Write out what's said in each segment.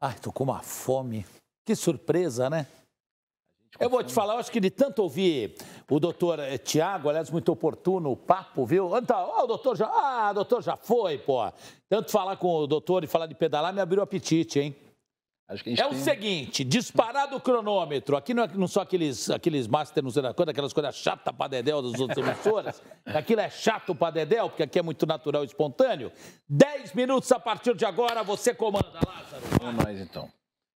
Ai, tô com uma fome. Que surpresa, né? Eu vou te falar, eu acho que de tanto ouvir o doutor eh, Tiago, aliás, muito oportuno o papo, viu? Então, o doutor já. Ah, o doutor já foi, pô. Tanto falar com o doutor e falar de pedalar me abriu o apetite, hein? é o seguinte, disparado o cronômetro. Aqui não, é, não são aqueles, aqueles master, não sei da coisa, aquelas coisas chatas para dedéu das outras emissoras. Aquilo é chato para dedéu, porque aqui é muito natural e espontâneo. Dez minutos a partir de agora, você comanda, Lázaro. Vamos nós, então.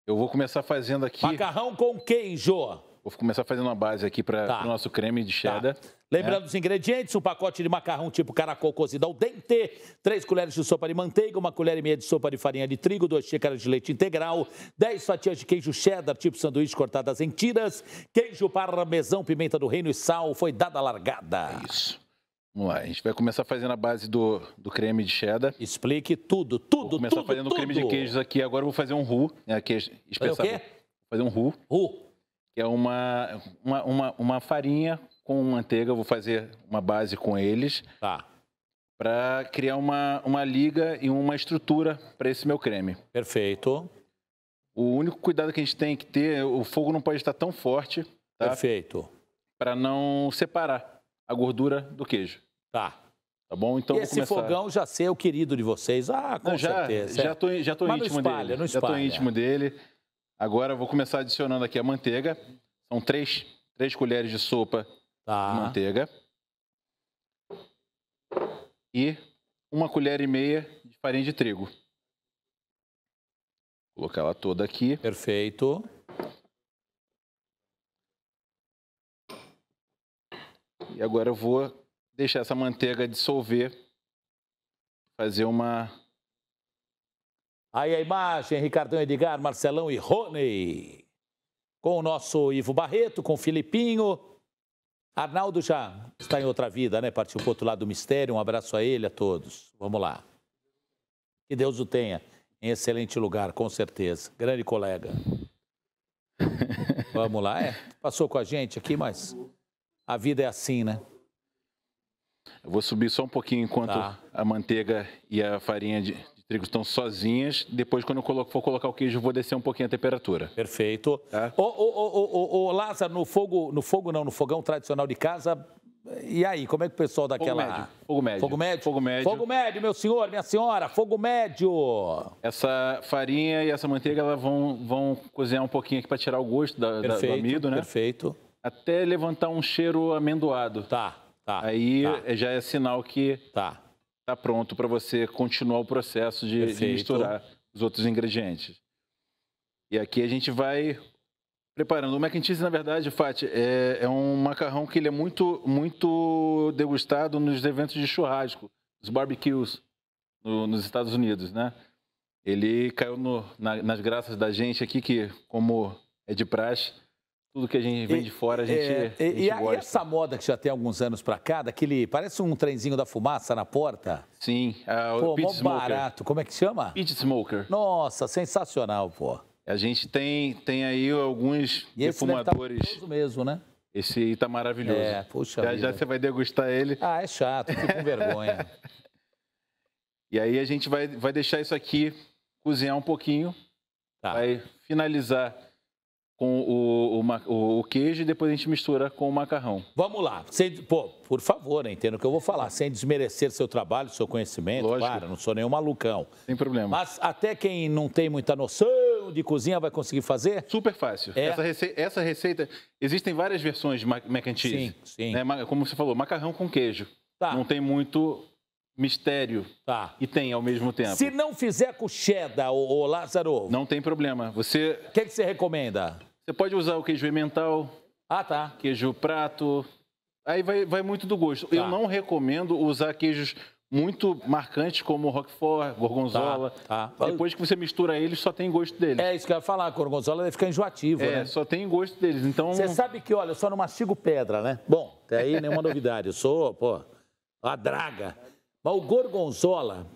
Eu vou começar fazendo aqui... Macarrão com queijo. Vou começar fazendo uma base aqui para tá. o nosso creme de tá. cheddar. Tá. Lembrando é. os ingredientes, um pacote de macarrão tipo caracol cozido ao dente, três colheres de sopa de manteiga, uma colher e meia de sopa de farinha de trigo, duas xícaras de leite integral, dez fatias de queijo cheddar tipo sanduíche cortadas em tiras, queijo parmesão, pimenta do reino e sal. Foi dada a largada. É isso. Vamos lá, a gente vai começar fazendo a base do, do creme de cheddar. Explique tudo, tudo, vou começar fazendo o creme de queijos aqui, agora eu vou fazer um roux. Né, queijo, é fazer o quê? Fazer um roux. Roux é uma, uma, uma, uma farinha com manteiga. Eu vou fazer uma base com eles. Tá. Para criar uma, uma liga e uma estrutura para esse meu creme. Perfeito. O único cuidado que a gente tem que ter, o fogo não pode estar tão forte. Tá? Perfeito. Para não separar a gordura do queijo. Tá. Tá bom? Então e esse começar. fogão já ser o querido de vocês. Ah, com não, já, certeza. Já tô, já íntimo não espalha, dele. Não espalha. Já tô íntimo dele. Agora eu vou começar adicionando aqui a manteiga. São três, três colheres de sopa tá. de manteiga. E uma colher e meia de farinha de trigo. Vou colocar ela toda aqui. Perfeito. E agora eu vou deixar essa manteiga dissolver, fazer uma Aí a imagem, Ricardão Edgar, Marcelão e Rony. Com o nosso Ivo Barreto, com o Filipinho. Arnaldo já está em outra vida, né? Partiu para outro lado do mistério. Um abraço a ele, a todos. Vamos lá. Que Deus o tenha em excelente lugar, com certeza. Grande colega. Vamos lá, é. Passou com a gente aqui, mas a vida é assim, né? Eu vou subir só um pouquinho enquanto tá. a manteiga e a farinha de, Rodrigo, estão sozinhas. Depois, quando eu for colocar o queijo, vou descer um pouquinho a temperatura. Perfeito. Tá? Ô, Lázaro, no fogo, no fogo não, no fogão tradicional de casa, e aí, como é que o pessoal daquela. Fogo médio. Fogo médio. Fogo médio. Fogo médio. Fogo médio, meu senhor, minha senhora, fogo médio. Essa farinha e essa manteiga elas vão, vão cozinhar um pouquinho aqui para tirar o gosto da, perfeito, da, do amido, né? Perfeito. Até levantar um cheiro amendoado. Tá, tá. Aí tá. já é sinal que. Tá está pronto para você continuar o processo de, de misturar os outros ingredientes. E aqui a gente vai preparando. O mac and cheese, na verdade, Fati, é, é, um macarrão que ele é muito, muito degustado nos eventos de churrasco, os barbecues no, nos Estados Unidos, né? Ele caiu no, na, nas graças da gente aqui, que como é de praxe, tudo que a gente vem e, de fora, a gente. É, a gente e, gosta. e essa moda que já tem alguns anos para cá, daquele. Parece um trenzinho da fumaça na porta. Sim. Uh, pô, smoker. barato. Como é que chama? Pit Smoker. Nossa, sensacional, pô. A gente tem, tem aí alguns e esse tá defumadores. Esse mesmo, né? Esse aí tá maravilhoso. É, puxa. Já, já, você vai degustar ele. Ah, é chato, fico com vergonha. E aí a gente vai, vai deixar isso aqui cozinhar um pouquinho. Tá. Vai finalizar com o, o, o, queijo e depois a gente mistura com o macarrão. Vamos lá. Sem, pô, por favor, entendo o que eu vou falar, sem desmerecer seu trabalho, seu conhecimento, Lógico. claro, não sou nenhum malucão. Sem problema. Mas até quem não tem muita noção de cozinha vai conseguir fazer? Super fácil. É. Essa, rece essa, receita, existem várias versões de mac and cheese. Sim, sim. Né? Como você falou, macarrão com queijo. Tá. Não tem muito mistério tá. e tem ao mesmo tempo. Se não fizer com cheddar, ô, ô Lázaro... Não tem problema. Você... O que, é que você recomenda? Você pode usar o queijo emmental. Ah, tá. Queijo prato. Aí vai, vai muito do gosto. Tá. Eu não recomendo usar queijos muito marcantes como Roquefort, Gorgonzola. Tá, tá. Depois que você mistura eles, só tem gosto deles. É isso que eu ia falar, Gorgonzola fica enjoativo, é, né? só tem gosto deles, então... Você sabe que, olha, eu só não mastigo pedra, né? Bom, até aí nenhuma novidade, eu sou, pô, a draga. Mas o Gorgonzola,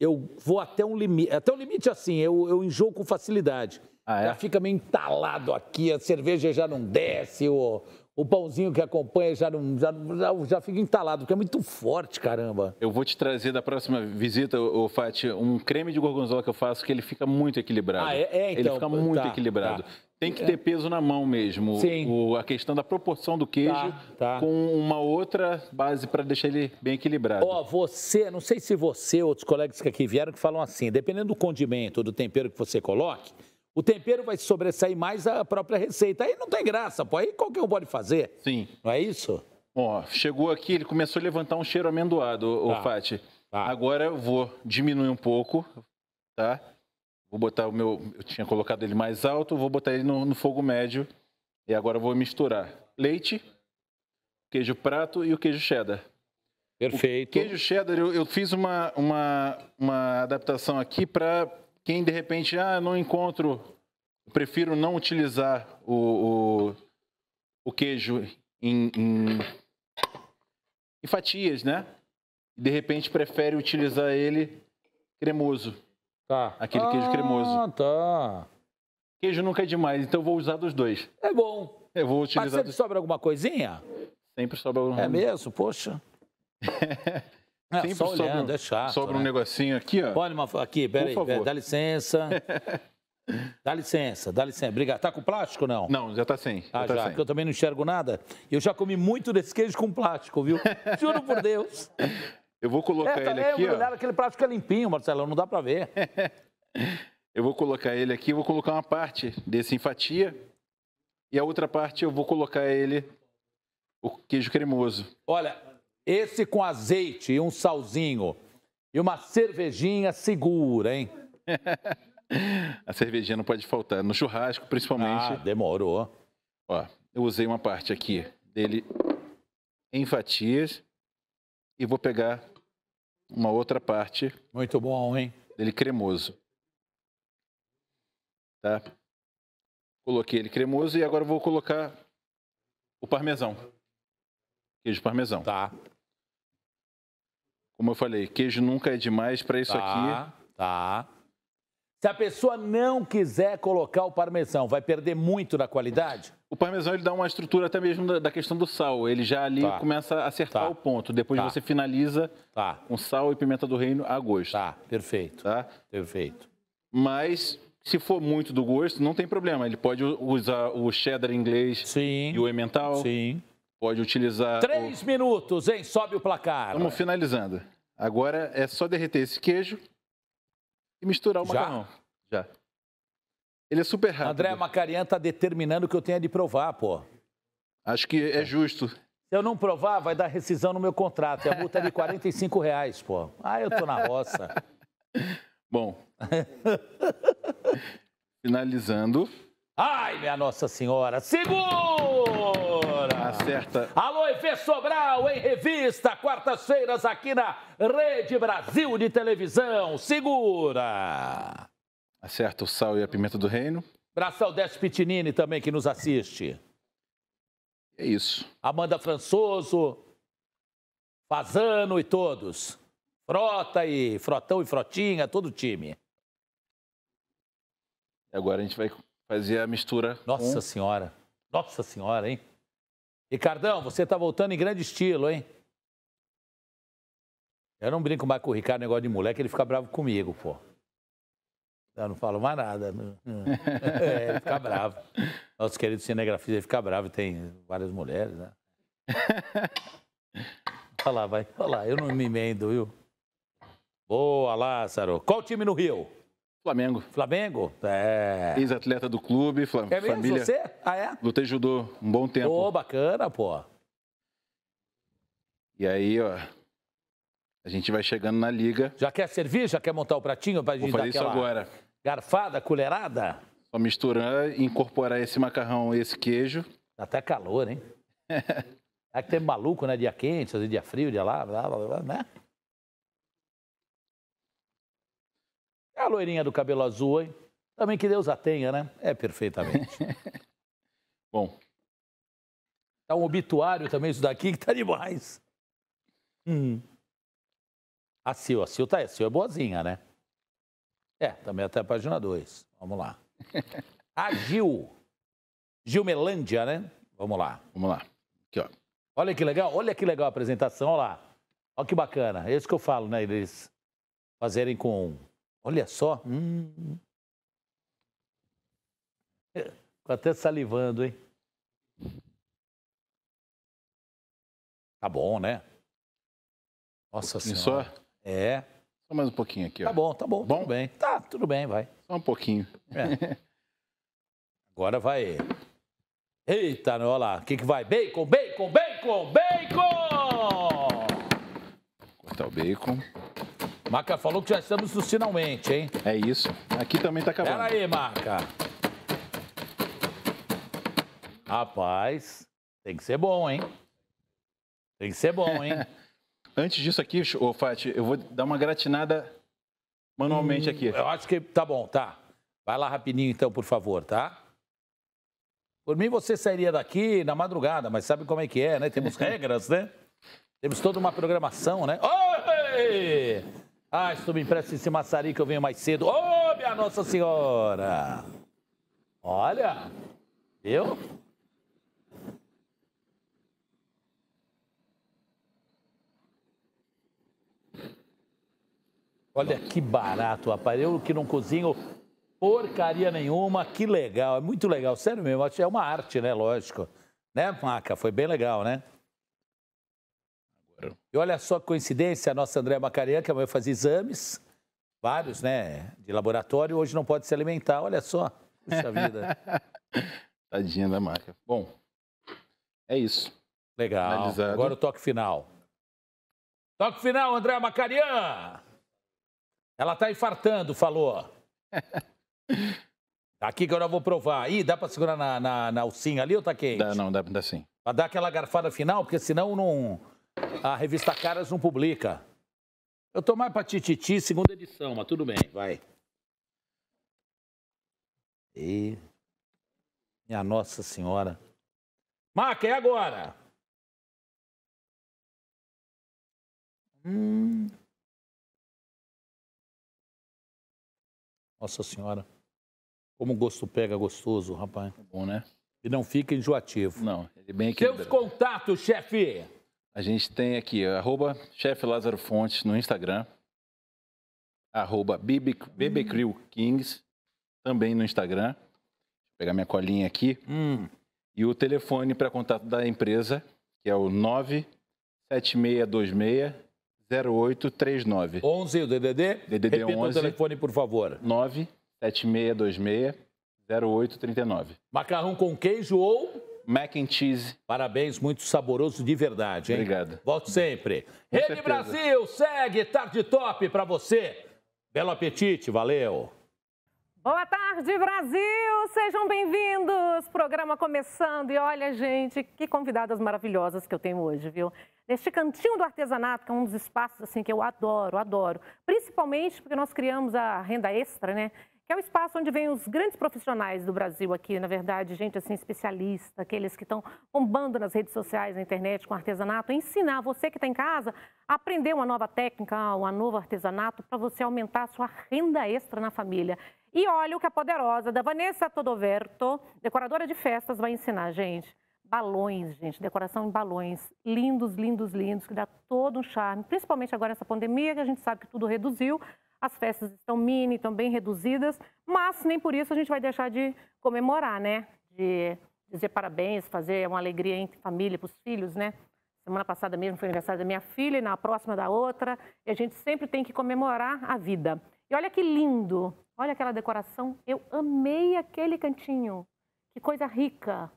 eu vou até um limite, até um limite assim, eu, eu enjoo com facilidade. Ah, é? Já fica meio entalado aqui, a cerveja já não desce, o, o pãozinho que acompanha já, não, já, já, já, fica entalado, porque é muito forte, caramba. Eu vou te trazer da próxima visita, o Fati, um creme de gorgonzola que eu faço que ele fica muito equilibrado. Ah, é, é então. Ele fica tá, muito tá, equilibrado. Tá. Tem que é. ter peso na mão mesmo. Sim. O, a questão da proporção do queijo tá, tá. com uma outra base para deixar ele bem equilibrado. Ó, oh, você, não sei se você ou outros colegas que aqui vieram que falam assim, dependendo do condimento, do tempero que você coloque, o tempero vai sobressair mais a própria receita. Aí não tem graça, pô. Aí qualquer um pode fazer. Sim. Não é isso? Ó, chegou aqui, ele começou a levantar um cheiro amendoado, tá. o Fati. Tá. Agora eu vou diminuir um pouco, tá? Vou botar o meu. Eu tinha colocado ele mais alto, vou botar ele no, no fogo médio. E agora eu vou misturar leite, queijo prato e o queijo cheddar. Perfeito. O queijo cheddar, eu, eu fiz uma, uma, uma adaptação aqui para quem de repente, ah, não encontro, prefiro não utilizar o, o, o queijo em, em, em fatias, né? de repente prefere utilizar ele cremoso. Tá. Aquele ah, queijo cremoso. tá. Queijo nunca é demais, então eu vou usar dos dois. É bom. Eu vou utilizar. Mas sempre dos... sobra alguma coisinha? Sempre sobra alguma coisa. É mesmo? Poxa. É, Sempre só olhando, é chato. Sobra né? um negocinho aqui, ó. Olha, uma, aqui, peraí, pera, dá licença. dá licença, dá licença. Obrigado. Tá com plástico não? Não, já tá sem. Já ah, tá já, sem. porque eu também não enxergo nada. Eu já comi muito desse queijo com plástico, viu? Juro por Deus. Eu vou colocar é, tá ele aqui, ó. Olhar, aquele plástico é limpinho, Marcelo, não dá para ver. eu vou colocar ele aqui, vou colocar uma parte desse em fatia e a outra parte eu vou colocar ele o queijo cremoso. Olha, esse com azeite e um salzinho. E uma cervejinha segura, hein? A cervejinha não pode faltar. No churrasco, principalmente. Ah, demorou. Ó, eu usei uma parte aqui dele em fatias e vou pegar uma outra parte. Muito bom, hein? Dele cremoso. Tá? Coloquei ele cremoso e agora vou colocar o parmesão. Queijo parmesão. Tá. Como eu falei, queijo nunca é demais para isso tá, aqui. Tá. Se a pessoa não quiser colocar o parmesão, vai perder muito da qualidade? O parmesão ele dá uma estrutura até mesmo da, questão do sal. Ele já ali tá. começa a acertar tá. o ponto. Depois tá. você finaliza tá. com sal e pimenta do reino a gosto. Tá, perfeito. Tá? Perfeito. Mas se for muito do gosto, não tem problema. Ele pode usar o cheddar inglês Sim. e o emmental. Sim. Pode utilizar. Três o... minutos, hein? Sobe o placar. Estamos finalizando. Agora é só derreter esse queijo e misturar o Já? macarrão. Já. Ele é super rápido. André Macarian está determinando que eu tenha de provar, pô. Acho que é justo. Se eu não provar, vai dar rescisão no meu contrato. É a multa de 45 reais, pô. Ah, eu tô na roça. Bom. Finalizando. Ai, minha Nossa Senhora! Segundo! Tá certa. Alô, Evê Sobral, em revista, quartas-feiras, aqui na Rede Brasil de Televisão. Segura! Acerta tá o sal e a pimenta do reino. Braçal Décio Pitinini também, que nos assiste. É isso. Amanda Françoso, Fazano e todos. Frota e Frotão e Frotinha, todo o time. Agora a gente vai fazer a mistura. Nossa com... Senhora. Nossa Senhora, hein? Ricardão, você tá voltando em grande estilo, hein? Eu não brinco mais com o Ricardo, negócio de moleque, ele fica bravo comigo, pô. Eu não falo mais nada. Né? É, ele fica bravo. Nosso querido cinegrafista, ele fica bravo, tem várias mulheres, né? Olha lá, vai. Olha lá, eu não me emendo, viu? Boa, Lázaro. Qual time no Rio? Flamengo. Flamengo? É. Ex-atleta do clube, é mesmo? família. Você? Ah, é? Lutei judô um bom tempo. Ô, bacana, pô. E aí, ó, a gente vai chegando na liga. Já quer servir? Já quer montar o pratinho pra gente Vou fazer dar isso agora. garfada, colherada? Só misturar e incorporar esse macarrão e esse queijo. Dá até calor, hein? é que tem maluco, né? Dia quente, dia frio, dia lá, blá, blá, blá, né? a loirinha do cabelo azul, hein? Também que Deus a tenha, né? É, perfeitamente. Bom. Tá um obituário também isso daqui que tá demais. Hum. A Sil, a Sil tá, a Sil é boazinha, né? É, também até a página 2. Vamos lá. A Gil. Gilmelândia, né? Vamos lá. Vamos lá. Aqui, ó. Olha que legal, olha que legal a apresentação, olha lá. Olha que bacana. É isso que eu falo, né? Eles fazerem com Olha só. Hum. Estou até salivando, hein? Tá bom, né? Nossa Senhora. Só? É? é. Só mais um pouquinho aqui, tá ó. Tá bom, tá bom, bom? tudo bem. Tá, tudo bem, vai. Só um pouquinho. É. Agora vai. Eita, olha lá. O que, que vai? Bacon, bacon, bacon, bacon! Cortar o bacon. Maca falou que já estamos nos finalmente, hein? É isso. Aqui também tá acabando. Pera aí, Maca. Rapaz, tem que ser bom, hein? Tem que ser bom, hein? Antes disso aqui, ô, Fati, eu vou dar uma gratinada manualmente hum, aqui. Eu acho que tá bom, tá. Vai lá rapidinho então, por favor, tá? Por mim, você sairia daqui na madrugada, mas sabe como é que é, né? Temos regras, né? Temos toda uma programação, né? Oi! Ah, estou me empresta esse maçarico, eu venho mais cedo. Ô, oh, minha Nossa Senhora! Olha, viu? Olha que barato, o Eu que não cozinho porcaria nenhuma, que legal. É muito legal, sério mesmo. É uma arte, né? Lógico. Né, Maca? Foi bem legal, né? E olha só que coincidência, a nossa Andréa Macarian, que amanhã fazia exames, vários, né, de laboratório, hoje não pode se alimentar, olha só. Puxa vida. Tadinha da marca. Bom, é isso. Legal. Analisado. Agora o toque final. Toque final, Andréa Macarian! Ela tá infartando, falou. Tá aqui que eu não vou provar. Ih, dá pra segurar na, na, na alcinha ali ou tá quente? Dá, não, dá, dá sim. Pra dar aquela garfada final, porque senão não a revista Caras não publica. Eu tô mais pra Tititi, segunda edição, mas tudo bem, vai. E. Minha Nossa Senhora. Marca, é agora! Hum. Nossa Senhora. Como o gosto pega gostoso, rapaz. É bom, né? E não fica enjoativo. Não, ele é bem aqui. Seus contatos, chefe! A gente tem aqui, arroba chefe Lázaro Fontes no Instagram, arroba BBCrew hum. Kings, também no Instagram. Vou pegar minha colinha aqui. Hum. E o telefone para contato da empresa, que é o 97626 0839. 11 o DDD? DDD Repita 11. o telefone, por favor. 97626 0839. Macarrão com queijo ou mac and cheese. Parabéns, muito saboroso de verdade, hein? Obrigado. Volto sempre. Com Rede certeza. Brasil, segue tarde top para você. Belo apetite, valeu. Boa tarde, Brasil! Sejam bem-vindos! Programa começando e olha, gente, que convidadas maravilhosas que eu tenho hoje, viu? Neste cantinho do artesanato, que é um dos espaços assim que eu adoro, adoro, principalmente porque nós criamos a renda extra, né? que é o espaço onde vêm os grandes profissionais do Brasil aqui, na verdade, gente assim especialista, aqueles que estão bombando nas redes sociais, na internet com artesanato, ensinar você que está em casa a aprender uma nova técnica, um novo artesanato para você aumentar a sua renda extra na família. E olha o que a poderosa da Vanessa Todoverto, decoradora de festas, vai ensinar, gente. Balões, gente, decoração em balões, lindos, lindos, lindos, que dá todo um charme, principalmente agora nessa pandemia, que a gente sabe que tudo reduziu, as festas estão mini, estão bem reduzidas, mas nem por isso a gente vai deixar de comemorar, né? De dizer parabéns, fazer uma alegria entre família, para os filhos, né? Semana passada mesmo foi aniversário da minha filha e na próxima da outra. E a gente sempre tem que comemorar a vida. E olha que lindo! Olha aquela decoração. Eu amei aquele cantinho. Que coisa rica.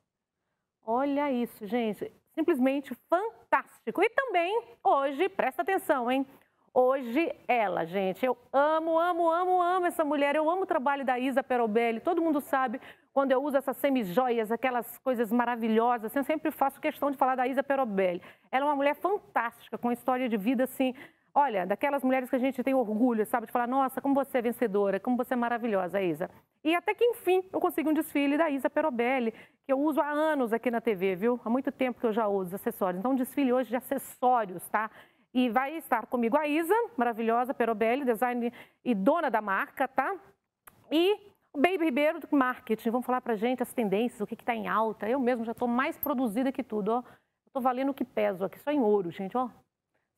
Olha isso, gente. Simplesmente fantástico. E também, hoje, presta atenção, hein? Hoje, ela, gente, eu amo, amo, amo, amo essa mulher, eu amo o trabalho da Isa Perobelli, todo mundo sabe quando eu uso essas semijoias, aquelas coisas maravilhosas, eu sempre faço questão de falar da Isa Perobelli. Ela é uma mulher fantástica, com uma história de vida, assim, olha, daquelas mulheres que a gente tem orgulho, sabe, de falar, nossa, como você é vencedora, como você é maravilhosa, Isa. E até que, enfim, eu consegui um desfile da Isa Perobelli, que eu uso há anos aqui na TV, viu? Há muito tempo que eu já uso acessórios. Então, um desfile hoje de acessórios, tá? E vai estar comigo a Isa, maravilhosa, Perobelli, design e dona da marca, tá? E o Baby Ribeiro do marketing. Vamos falar pra gente as tendências, o que está em alta. Eu mesmo já estou mais produzida que tudo, ó. Estou valendo o que peso aqui, só em ouro, gente, ó.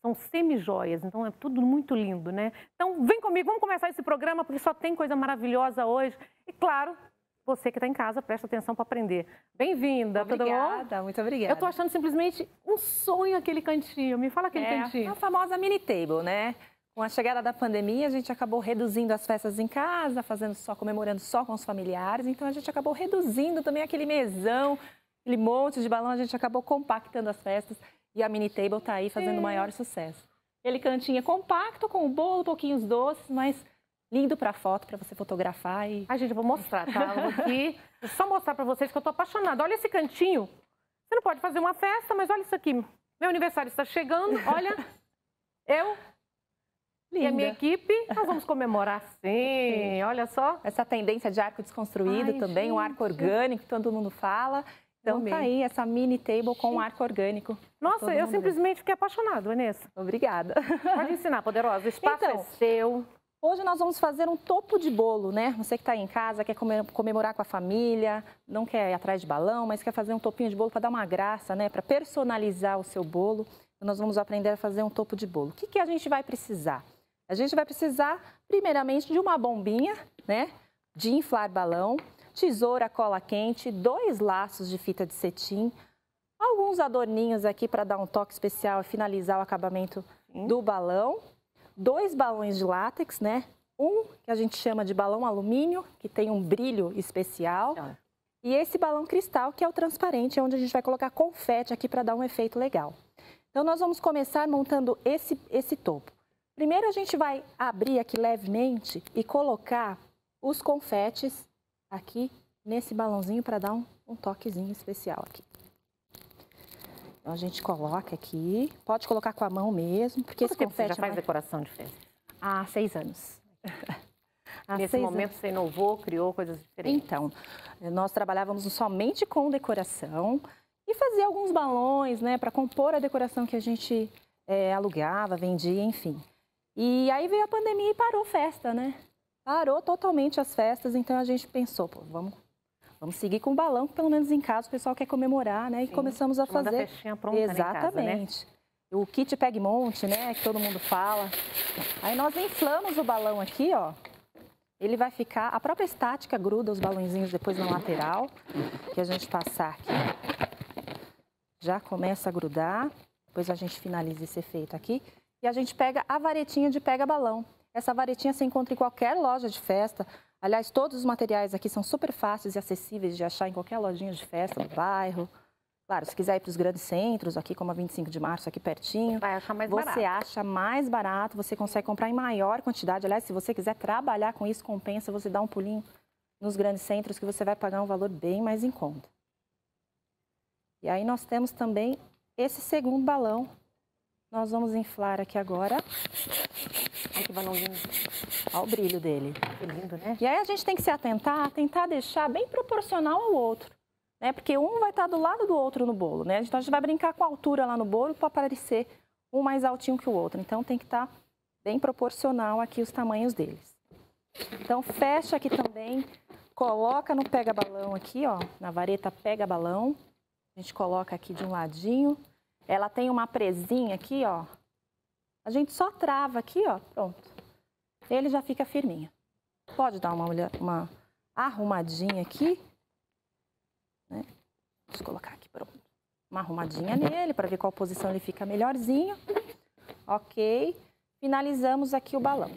São semi-joias, então é tudo muito lindo, né? Então vem comigo, vamos começar esse programa, porque só tem coisa maravilhosa hoje. E claro, você que está em casa presta atenção para aprender. Bem-vinda, tudo bom? Obrigada, muito obrigada. Eu estou achando simplesmente um sonho aquele cantinho. Me fala aquele é, cantinho. É a famosa mini table, né? Com a chegada da pandemia, a gente acabou reduzindo as festas em casa, fazendo só, comemorando só com os familiares. Então a gente acabou reduzindo também aquele mesão, aquele monte de balão. A gente acabou compactando as festas e a mini table está aí fazendo é. o maior sucesso. Aquele cantinho é compacto, com o bolo, pouquinhos doces, mas lindo para foto, para você fotografar e... Ai, gente, eu vou mostrar, tá? Eu vou aqui, só mostrar para vocês que eu tô apaixonada. Olha esse cantinho. Você não pode fazer uma festa, mas olha isso aqui. Meu aniversário está chegando, olha. Eu Linda. E a minha equipe, nós vamos comemorar sim, olha só. Essa tendência de arco desconstruído Ai, também, o um arco orgânico, que todo mundo fala. Então tá Amei. tá aí essa mini table com um arco orgânico. Tá Nossa, eu simplesmente ver. fiquei apaixonado, Vanessa. Obrigada. Pode ensinar, poderosa. O espaço então, é seu. Hoje nós vamos fazer um topo de bolo, né? Você que está em casa, quer comemorar com a família, não quer ir atrás de balão, mas quer fazer um topinho de bolo para dar uma graça, né? Para personalizar o seu bolo. Então, nós vamos aprender a fazer um topo de bolo. O que, que a gente vai precisar? A gente vai precisar, primeiramente, de uma bombinha, né? De inflar balão, tesoura, cola quente, dois laços de fita de cetim, alguns adorninhos aqui para dar um toque especial e finalizar o acabamento do balão dois balões de látex, né? Um que a gente chama de balão alumínio, que tem um brilho especial. Tá. E esse balão cristal, que é o transparente, é onde a gente vai colocar confete aqui para dar um efeito legal. Então, nós vamos começar montando esse, esse topo. Primeiro, a gente vai abrir aqui levemente e colocar os confetes aqui nesse balãozinho para dar um, um toquezinho especial aqui. Então a gente coloca aqui, pode colocar com a mão mesmo, porque Quanto esse confete... Você já é faz decoração de festa? Há seis anos. Há Nesse momento anos. você inovou, criou coisas diferentes? Então, nós trabalhávamos somente com decoração e fazia alguns balões, né, para compor a decoração que a gente é, alugava, vendia, enfim. E aí veio a pandemia e parou festa, né? Parou totalmente as festas, então a gente pensou, pô, vamos Vamos seguir com o balão, que pelo menos em casa o pessoal quer comemorar, né? E Sim, começamos a fazer. Manda a festinha pronta Exatamente. Né, casa, né? O kit peg monte, né? Que todo mundo fala. Aí nós inflamos o balão aqui, ó. Ele vai ficar, a própria estática gruda os balãozinhos depois na lateral, que a gente passar aqui. Já começa a grudar, depois a gente finaliza esse efeito aqui. E a gente pega a varetinha de pega-balão. Essa varetinha você encontra em qualquer loja de festa, Aliás, todos os materiais aqui são super fáceis e acessíveis de achar em qualquer lojinha de festa do bairro. Claro, se quiser ir para os grandes centros, aqui como a 25 de março, aqui pertinho, Vai achar mais você barato. acha mais barato, você consegue comprar em maior quantidade. Aliás, se você quiser trabalhar com isso, compensa você dar um pulinho nos grandes centros que você vai pagar um valor bem mais em conta. E aí nós temos também esse segundo balão. Nós vamos inflar aqui agora. Olha que balãozinho Olha o brilho dele. Que lindo, né? E aí a gente tem que se atentar, tentar deixar bem proporcional ao outro. Né? Porque um vai estar do lado do outro no bolo, né? Então a gente vai brincar com a altura lá no bolo para parecer um mais altinho que o outro. Então tem que estar bem proporcional aqui os tamanhos deles. Então fecha aqui também, coloca no pega-balão aqui, ó, na vareta pega-balão. A gente coloca aqui de um ladinho. Ela tem uma presinha aqui, ó. A gente só trava aqui, ó, pronto ele já fica firminho. Pode dar uma, uma arrumadinha aqui, né? Vamos colocar aqui, pronto. Uma arrumadinha nele para ver qual posição ele fica melhorzinho. Ok. Finalizamos aqui o balão.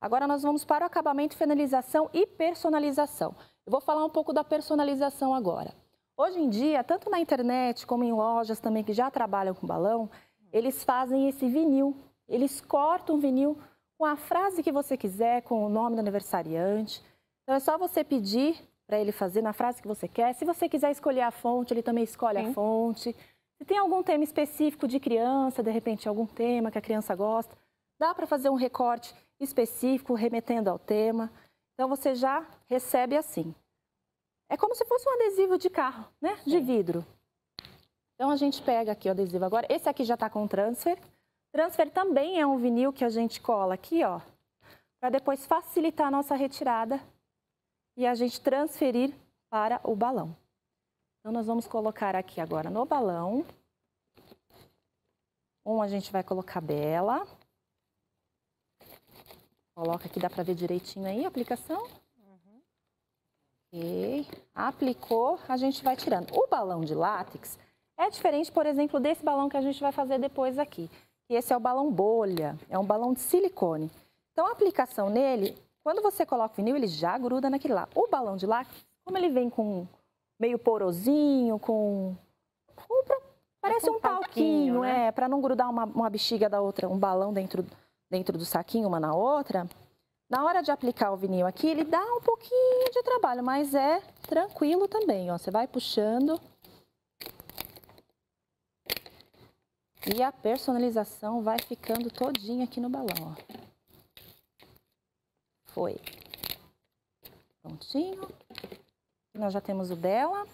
Agora nós vamos para o acabamento, finalização e personalização. Eu vou falar um pouco da personalização agora. Hoje em dia, tanto na internet como em lojas também que já trabalham com balão, eles fazem esse vinil. Eles cortam o vinil com a frase que você quiser, com o nome do aniversariante. Então é só você pedir para ele fazer na frase que você quer. Se você quiser escolher a fonte, ele também escolhe Sim. a fonte. Se tem algum tema específico de criança, de repente algum tema que a criança gosta, dá para fazer um recorte específico remetendo ao tema. Então você já recebe assim. É como se fosse um adesivo de carro, né? De vidro. Então a gente pega aqui o adesivo agora. Esse aqui já está com transfer. Transfer também é um vinil que a gente cola aqui, ó, para depois facilitar a nossa retirada e a gente transferir para o balão. Então, nós vamos colocar aqui agora no balão. Um a gente vai colocar bela. Coloca aqui, dá para ver direitinho aí a aplicação. Uhum. Ok. Aplicou, a gente vai tirando. O balão de látex é diferente, por exemplo, desse balão que a gente vai fazer depois aqui. E esse é o balão bolha, é um balão de silicone. Então, a aplicação nele, quando você coloca o vinil, ele já gruda naquele lá. O balão de lá, como ele vem com meio porosinho, com... com parece um, um palquinho, palquinho né? é, para não grudar uma, uma bexiga da outra, um balão dentro, dentro do saquinho, uma na outra. Na hora de aplicar o vinil aqui, ele dá um pouquinho de trabalho, mas é tranquilo também, ó. Você vai puxando... E a personalização vai ficando todinha aqui no balão, ó. Foi. Prontinho. Nós já temos o dela.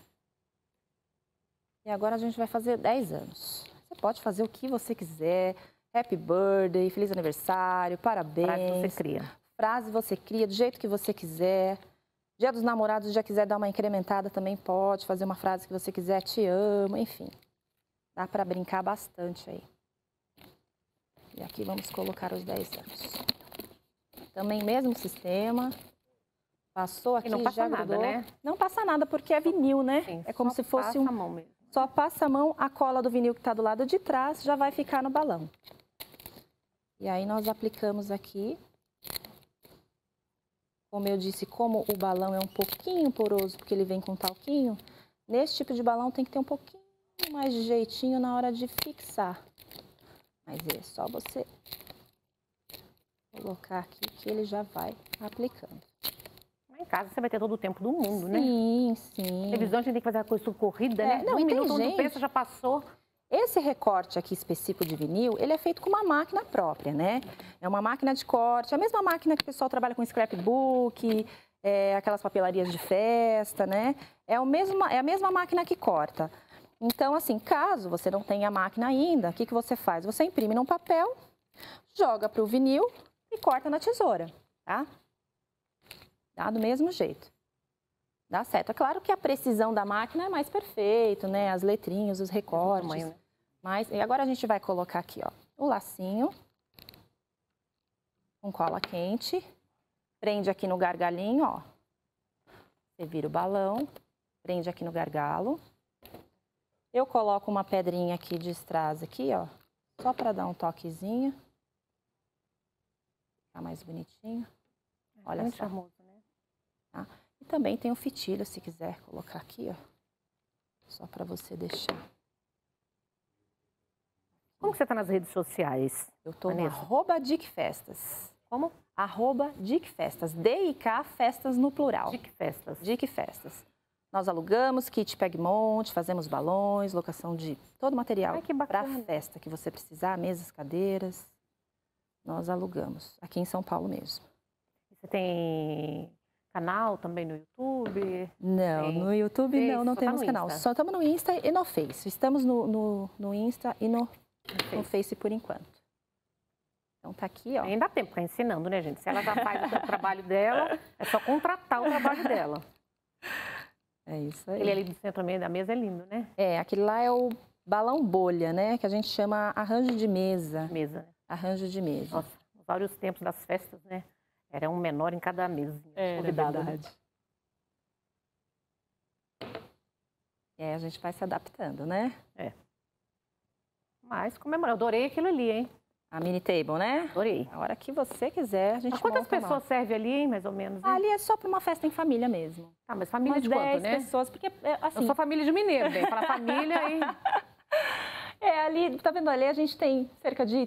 E agora a gente vai fazer 10 anos. Você pode fazer o que você quiser. Happy birthday, feliz aniversário, parabéns. Frase você cria. Frase você cria, do jeito que você quiser. Dia dos namorados, já quiser dar uma incrementada, também pode. Fazer uma frase que você quiser, te amo, enfim. Dá para brincar bastante aí. E aqui vamos colocar os 10 anos. Também mesmo sistema. Passou aqui, e não passa já nada, né? Não passa nada porque é vinil, né? Sim, é como se fosse um. Só passa a mão, a cola do vinil que está do lado de trás já vai ficar no balão. E aí nós aplicamos aqui. Como eu disse, como o balão é um pouquinho poroso, porque ele vem com talquinho, nesse tipo de balão tem que ter um pouquinho pouquinho mais de jeitinho na hora de fixar. Mas é só você colocar aqui que ele já vai aplicando. Em casa você vai ter todo o tempo do mundo, sim, né? Sim, sim. Televisão a gente tem que fazer a coisa tudo corrida, é, né? Não, um então, minuto gente... pensa já passou. Esse recorte aqui específico de vinil, ele é feito com uma máquina própria, né? É uma máquina de corte, a mesma máquina que o pessoal trabalha com scrapbook, é, aquelas papelarias de festa, né? É, o mesmo, é a mesma máquina que corta. Então, assim, caso você não tenha a máquina ainda, o que, que você faz? Você imprime num papel, joga para o vinil e corta na tesoura, tá? Tá do mesmo jeito. Dá certo. É claro que a precisão da máquina é mais perfeito, né? As letrinhas, os recortes. Né? Mas e agora a gente vai colocar aqui, ó, o lacinho com cola quente, prende aqui no gargalinho, ó. Você vira o balão, prende aqui no gargalo. Eu coloco uma pedrinha aqui de strass aqui, ó, só para dar um toquezinho. Tá mais bonitinho. É Olha só. charmoso, né? Tá? E também tem um fitilho, se quiser colocar aqui, ó, só para você deixar. Como você está nas redes sociais? Eu estou no arroba Festas. Como? Arroba Dic Festas. D-I-K Festas no plural. Dic Festas. Dic Festas. Nós alugamos kit peg-monte, fazemos balões, locação de todo o material para a festa que você precisar, mesas, cadeiras. Nós alugamos, aqui em São Paulo mesmo. Você tem canal também no YouTube? Não, tem... no YouTube Face, não, não tá temos tá canal. Só estamos no Insta e no Face. Estamos no, no, no Insta e no, no, no Face por enquanto. Então tá aqui, ó. Ainda dá tempo, tá ensinando, né, gente? Se ela já faz o trabalho dela, é só contratar o trabalho dela. É isso aí. Aquele ali do centro da mesa é lindo, né? É, aquele lá é o balão bolha, né? Que a gente chama arranjo de mesa. Mesa. Né? Arranjo de mesa. Nossa, vários tempos das festas, né? Era um menor em cada mesa. É, convidado. É verdade. É, a gente vai se adaptando, né? É. Mas comemora, eu adorei aquilo ali, hein? A mini table, né? Adorei. A hora que você quiser, a gente Mas quantas pessoas uma... serve ali, mais ou menos? ali é só para uma festa em família mesmo. Ah, mas família Umas de quanto, né? pessoas, porque é, assim... Eu sou família de mineiro, bem, né? Fala família e... É, ali, tá vendo ali, a gente tem cerca de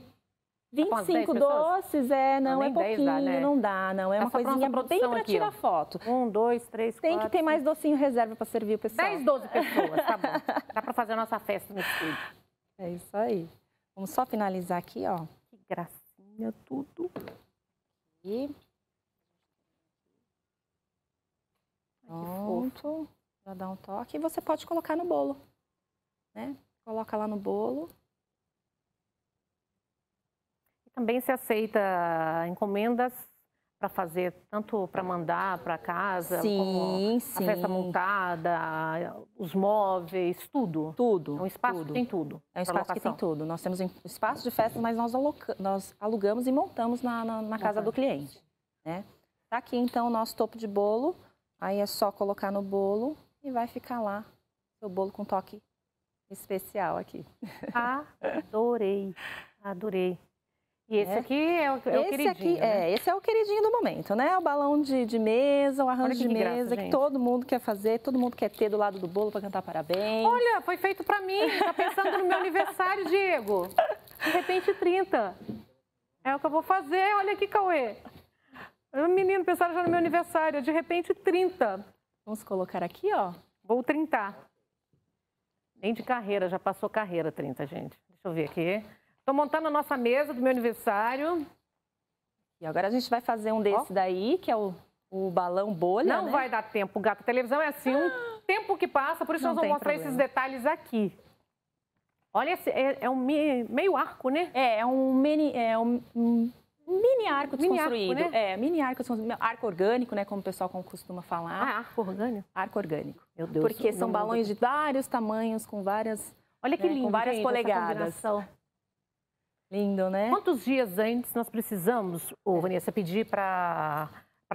25 tá doces, é, não, não é pouquinho, dá, né? não dá, não. É tá uma coisinha bem pra aqui, tirar ó. foto. Um, dois, três, tem quatro. Tem que ter mais docinho reserva pra servir o pessoal. 10, 12 pessoas, tá bom. Dá pra fazer a nossa festa no estúdio. É isso aí. Vamos só finalizar aqui, ó. Que gracinha tudo. E Pronto. Já dar um toque. E você pode colocar no bolo, né? Coloca lá no bolo. Também se aceita encomendas para fazer, tanto para mandar para casa, sim, sim. a festa montada, os móveis, tudo. Tudo. É um espaço tudo. que tem tudo. É um espaço que tem tudo. Nós temos um espaço de festa, mas nós, nós alugamos e montamos na, na, na casa do cliente. Né? Tá aqui então o nosso topo de bolo, aí é só colocar no bolo e vai ficar lá o bolo com toque especial aqui. Adorei, adorei. E esse é. aqui é o, é esse queridinho. Aqui, né? É, esse é o queridinho do momento, né? O balão de, de mesa, o arranjo de mesa graça, que gente. todo mundo quer fazer, todo mundo quer ter do lado do bolo para cantar parabéns. Olha, foi feito para mim. Tá pensando no meu aniversário, Diego. De repente, 30. É o que eu vou fazer. Olha aqui, Cauê. O ah, menino pensaram já no meu aniversário. De repente, 30. Vamos colocar aqui, ó. Vou 30. Nem de carreira, já passou carreira 30, gente. Deixa eu ver aqui. Estou montando a nossa mesa do meu aniversário. E agora a gente vai fazer um desse oh. daí, que é o, o balão bolha. Não né? vai dar tempo, gato. A televisão é assim, um tempo que passa, por isso Não nós vamos mostrar problema. esses detalhes aqui. Olha, esse, é, é, um meio arco, né? É, é um mini. É um, um mini arco desconstruído. Mini arco, né? É, mini arco desconstruído. Arco orgânico, né? Como o pessoal costuma falar. Ah, arco orgânico? Arco orgânico. Meu Deus. Porque são balões de vários tamanhos, com várias. Olha que né, lindo. Com várias gente, polegadas. Lindo, né? Quantos dias antes nós precisamos, Vanessa, pedir para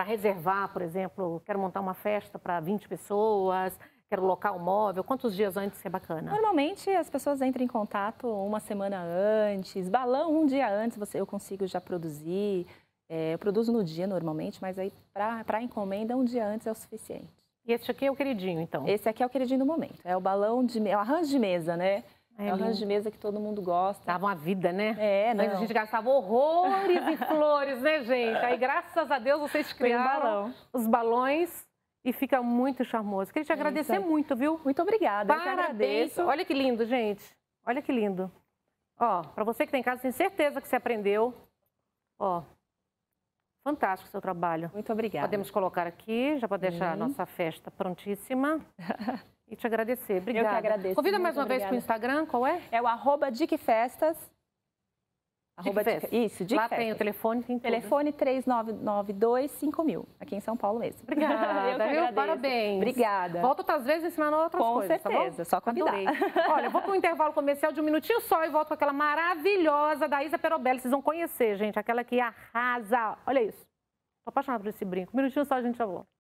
reservar, por exemplo, quero montar uma festa para 20 pessoas, quero local móvel, quantos dias antes é bacana? Normalmente as pessoas entram em contato uma semana antes, balão um dia antes você, eu consigo já produzir, é, eu produzo no dia normalmente, mas aí para encomenda um dia antes é o suficiente. E esse aqui é o queridinho, então? Esse aqui é o queridinho do momento, é o balão de é o arranjo de mesa, né? É, é o de mesa que todo mundo gosta. Dava uma vida, né? É, não. Mas a gente gastava horrores e flores, né, gente? Aí, graças a Deus, vocês criaram um os balões e fica muito charmoso. Queria te é, agradecer é muito, viu? Muito obrigada. Parabéns. Olha que lindo, gente. Olha que lindo. Ó, para você que tem tá em casa, tenho certeza que você aprendeu. Ó, fantástico o seu trabalho. Muito obrigada. Podemos colocar aqui, já pode deixar a uhum. nossa festa prontíssima. E te agradecer. Obrigada. Eu que agradeço. Convida mais uma obrigada. vez para o Instagram, qual é? É o arroba Dicfestas. Arroba Dic... Isso, Dic Lá Festas. tem o telefone, tem tudo. Telefone 3992-5000, aqui em São Paulo mesmo. Obrigada, eu viu? Parabéns. Obrigada. Volta outras vezes ensinando outras com coisas, tá certeza, tá só a Adorei. Olha, vou para um intervalo comercial de um minutinho só e volto com aquela maravilhosa da Isa Perobelli. Vocês vão conhecer, gente, aquela que arrasa. Olha isso. Tô apaixonada por esse brinco. Um minutinho só, a gente já volta.